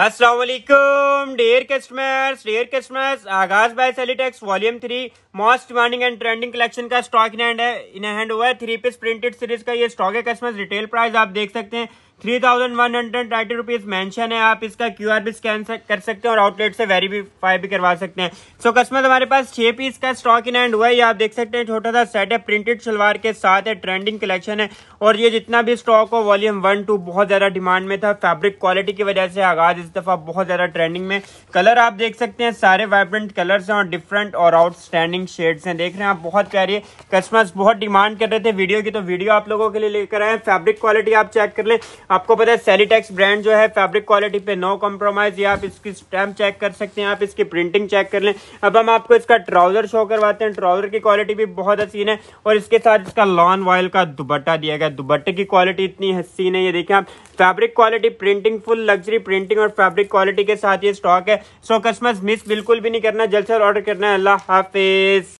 Aslam dear customers dear customers आगाज by Celitex volume three most demanding and trending collection का stock in hand है in hand हुआ है three piece printed series का ये stock है कस्टमर्स रिटेल प्राइस आप देख सकते हैं three thousand one hundred thirty rupees mention है आप इसका क्यू आर भी स्कैन कर सकते हैं और आउटलेट से वेरीफाई भी करवा सकते हैं सो so, कस्टमर हमारे पास छः पीस का स्टॉक इन एंड हुआ है ये आप देख सकते हैं छोटा सा सेट है प्रिंटेड शलवार के साथ है ट्रेंडिंग कलेक्शन है और ये जितना भी स्टॉक हो वॉल्यूम वन टू बहुत ज़्यादा डिमांड में था फैब्रिक क्वालिटी की वजह से आगाज इस दफ़ा बहुत ज़्यादा ट्रेंडिंग में कलर आप देख सकते हैं सारे वाइब्रेंट कलर्स हैं और डिफरेंट और आउटस्टैंडिंग शेड्स हैं देख रहे हैं आप बहुत प्यारी कस्टमर्स बहुत डिमांड कर रहे थे वीडियो की तो वीडियो आप लोगों के लिए लेकर आए फैब्रिक क्वालिटी आप चेक कर लें आपको पता है सेलिटेक्स ब्रांड जो है फैब्रिक क्वालिटी पे नो कॉम्प्रोमाइज ये आप इसकी स्टैम्प चेक कर सकते हैं आप इसकी प्रिंटिंग चेक कर लें अब हम आपको इसका ट्राउजर शो करवाते हैं ट्राउजर की क्वालिटी भी बहुत हसीन है और इसके साथ इसका लॉन वॉयल का दुबट्टा दिया गया दुबट्टे की क्वालिटी इतनी हसीन है ये देखें आप fabric quality printing full luxury printing और फैब्रिक क्वालिटी के साथ ये स्टॉक है सो कस्टमर्स मिस बिल्कुल भी नहीं करना जल्द से ऑर्डर करना है अल्लाह हाफिज